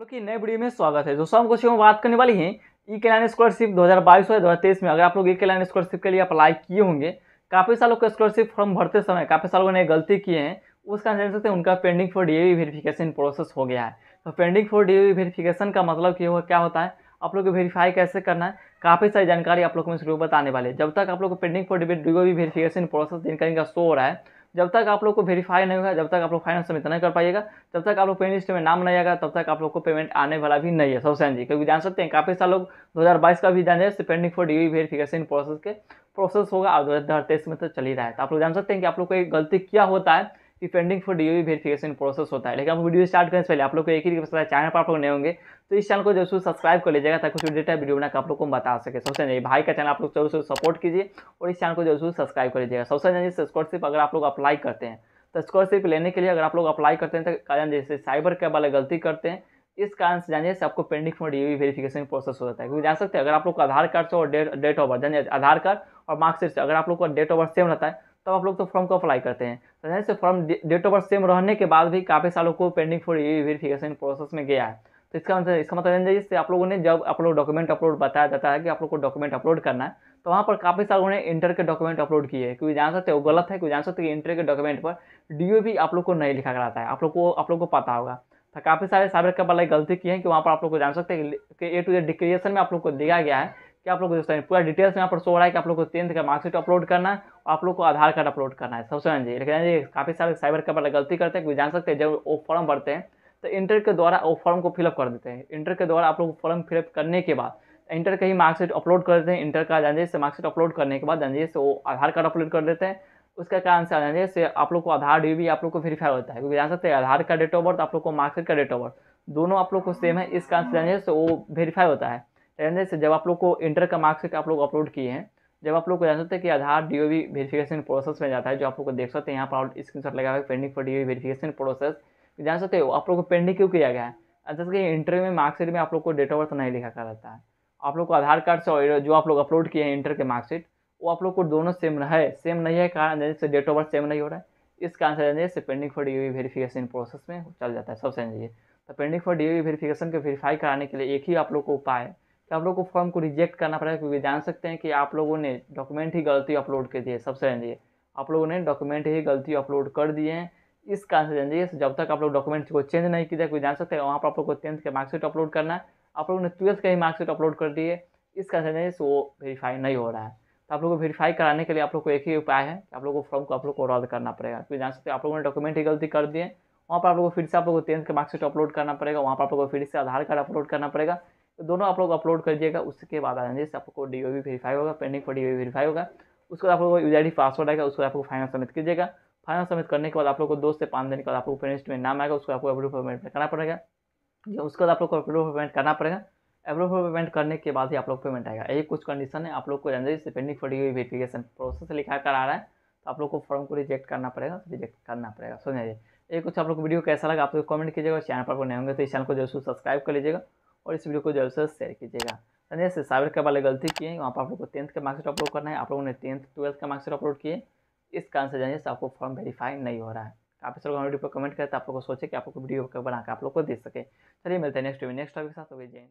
लोग की नए वीडियो में स्वागत है दोस्तों हम कुछ हम बात करने वाली हैं ई कल्याण स्कॉलरशिप 2022 हजार तेईस में अगर आप लोग ई कल्याण स्कॉलरशिप के लिए अप्लाई किए होंगे काफ़ी सालों का स्कॉलरशिप फॉर्म भरते समय काफ़ी सालों ने गलती किए हैं उसका जान सकते हैं उनका pending for D verification process हो गया है तो पेंडिंग फॉर डी वेरिफिकेशन का मतलब कि क्या होता है आप लोग को वेरीफाई कैसे करना है काफ़ी सारी जानकारी आप लोग को मैं शुरू बताने वाले जब तक आप लोग को pending for D verification process जिनका इनका शो हो रहा है जब तक आप लोग को वेरीफाई नहीं होगा जब तक आप लोग फाइनल सबमिट नहीं कर पाएगा जब तक आप लोग पेमेंट लिस्ट में नाम नहीं आएगा तब तक आप लोग को पेमेंट आने वाला भी नहीं है सौसैन जी क्योंकि जान सकते हैं काफ़ी सारे लोग 2022 का भी जान जाए pending for D verification process के प्रोसेस होगा और दो में तो चल ही रहा है तो आप लोग जान सकते हैं कि आप लोग को एक गलती क्या होता है कि pending for D verification process होता है लेकिन हम वीडियो स्टार्ट करने से पहले आप लोग को एक ही पता है चैनल पर आप लोग नए होंगे तो इस चैनल को है सब्सक्राइब कर लीजिएगा ताकि कुछ डेटा वीडियो बनाकर आप लोग को बता सके सबसे नहीं भाई का चैनल आप लोग जरूर सपोर्ट कीजिए और इस चैनल को है सब्सक्राइब कर लीजिएगा सबसे नहीं स्कॉलरशिप अगर आप लोग अप्लाई करते हैं तो स्कॉलरशिप लेने के लिए अगर आप लोग अप्लाई करते हैं तो कारण जैसे साइबर कैब वाले गलती करते हैं इस कारण से जानिए आपको pending for DV verification process हो जाता है क्योंकि जान सकते हैं अगर आप लोग का आधार कार्ड से और डेट ऑफ बर्थ जानिए आधार कार्ड और मार्कशीट से अगर आप लोग का डेट ऑफ बर्थ सेम रहता है तब आप लोग तो फॉर्म को अप्लाई करते हैं तो जैसे से form date of birth same रहने के बाद भी काफ़ी सालों को पेंडिंग फॉर वेरिफिकेशन प्रोसेस में गया है तो इसका आंसर मतलब, इसका मतलब जैसे आप लोगों ने जब आप लोग डॉक्यूमेंट अपलोड बताया जाता है कि आप लोग को डॉक्यूमेंट अपलोड करना है तो वहाँ पर काफ़ी सालों उन्होंने इंटर के डॉक्यूमेंट अपलोड किए हैं क्योंकि जान सकते हो गलत है क्योंकि जान सकते हैं कि इंटर के डॉक्यूमेंट पर डी भी आप लोग को नहीं लिखा कराता है आप लोग को आप लोग को पता होगा तो काफ़ी सारे साइबर कैब वाले गलती की है कि वहाँ पर आप लोग को जान सकते हैं कि ए टू जेड डिक्रिएशन में आप लोग को दिया गया है कि आप लोग को पूरा डिटेल्स यहाँ पर शो हो रहा है कि आप लोग को टेंथ का मार्कशीट अपलोड करना है और आप लोग को आधार कार्ड अपलोड करना है सबसे जी लेकिन जी काफ़ी सारे साइबर कबर गलती करते हैं कोई जान सकते हैं जब वो फॉर्म भरते हैं तो इंटर के द्वारा वो फॉर्म को फिलअप कर देते हैं इंटर के द्वारा आप लोग फॉर्म फिलअप करने के बाद इंटर का ही मार्कशीट अपलोड कर देते हैं इंटर का जानजिए से मार्कशीट अपलोड करने के बाद जानजिए से वो आधार कार्ड अपलोड कर देते हैं उसका कारण से जानजिए से आप लोग को आधार डी भी आप लोग को वेरीफाई होता है क्योंकि जान सकते हैं आधार का डेट ऑफ बर्थ आप लोग को मार्कशीट का डेट ऑफ बर्थ दोनों आप लोग को सेम है इस कारण से जानजिए से वो वेरीफाई होता है रहने से जब आप लोग को इंटर का मार्क्स आप लोग अपलोड किए हैं जब आप लोग को जान सकते हैं कि Aadhaar D O V verification process में जाता है जो आप लोग को देख सकते हैं यहाँ पर स्क्रीन शॉट लगा हुआ है pending for D O verification process जान सकते हो आप लोग को पेंडिंग क्यों किया गया है जैसे कि इंटरव्यू में मार्कशीट में आप लोग को डेट ऑफ बर्थ नहीं लिखा कर रहता है आप लोग को आधार कार्ड से जो आप लोग अपलोड किए हैं इंटर के मार्कशीट वो आप लोग को दोनों सेम है सेम नहीं है कारण जैसे डेट ऑफ बर्थ सेम नहीं हो रहा है इस कारण से जैसे pending for D verification process में चल जाता है सबसे समझिए तो पेंडिंग फॉर डी वेरीफिकेशन के वेरीफाई कराने के लिए एक ही आप लोग को उपाय है तो आप लोग को फॉर्म को रिजेक्ट करना पड़ेगा क्योंकि जान सकते हैं कि आप लोगों ने डॉक्यूमेंट ही गलती अपलोड कर दिए सबसे जानिए आप लोगों ने डॉक्यूमेंट ही गलती अपलोड कर दिए हैं इस कारण से जानिए जब तक आप लोग डॉक्यूमेंट को चेंज नहीं किया कोई जान सकते हैं वहाँ पर आप लोग को टेंथ के मार्कशीट अपलोड करना है आप लोगों ने ट्वेल्थ का ही मार्कशीट अपलोड कर दिए इस कारण से जानिए वो वेरीफाई नहीं हो रहा है तो आप लोग को वेरीफाई कराने के लिए आप लोग को एक ही उपाय है कि आप लोग को फॉर्म को आप लोग को रद्द करना पड़ेगा क्योंकि जान सकते हैं आप लोगों ने डॉक्यूमेंट ही गलती कर दिए वहाँ पर आप लोगों को फिर से आप लोगों को टेंथ के मार्कशीट अपलोड करना पड़ेगा वहाँ पर आप लोगों को फिर से आधार कार्ड अपलोड करना पड़ेगा तो दोनों आप लोग अपलोड कर दिएगा उसके बाद आ जाएंगे जैसे आपको डी ओ वी वेरीफाई होगा pending for D O verify होगा उसके बाद आप लोग यूज आई पासवर्ड आएगा उसको आपको फाइनल सबमिट कीजिएगा फाइनल सबमिट करने के बाद आप लोग को दो से पाँच दिन के बाद आप लोग में नाम आएगा उसको आपको अप्रूव पेमेंट करना पड़ेगा उसके बाद आप लोग को अप्रूव पेमेंट करना पड़ेगा अप्रूव पेमेंट करने के बाद ही आप लोग पेमेंट आएगा यही कुछ कंडीशन है आप लोग को जानते जैसे pending for D verification process लिखा कर आ रहा है तो आप लोग को फॉर्म को रिजेक्ट करना पड़ेगा रिजेक्ट तो करना पड़ेगा समझ जाइए ये कुछ आप लोग वीडियो कैसा लगा आप लोग कमेंट कीजिएगा चैनल पर नए होंगे तो इस चैनल को जरूर सब्सक्राइब कर लीजिएगा और इस वीडियो को जरूर से शेयर कीजिएगा जैसे से के वाले गलती किए वहाँ पर आप लोग को टेंथ का मार्कशीट अपलोड करना है आप लोगों ने टेंथ ट्वेल्थ का मार्कशीट अपलोड किए इस कारण से जानिए से आपको फॉर्म वेरीफाई नहीं हो रहा है आप इस वीडियो पर कमेंट करें तो आप लोग को सोचे कि आप लोग को वीडियो बनाकर आप लोग को दे सके चलिए मिलते हैं नेक्स्ट वीडियो नेक्स्ट टॉपिक के साथ हो जय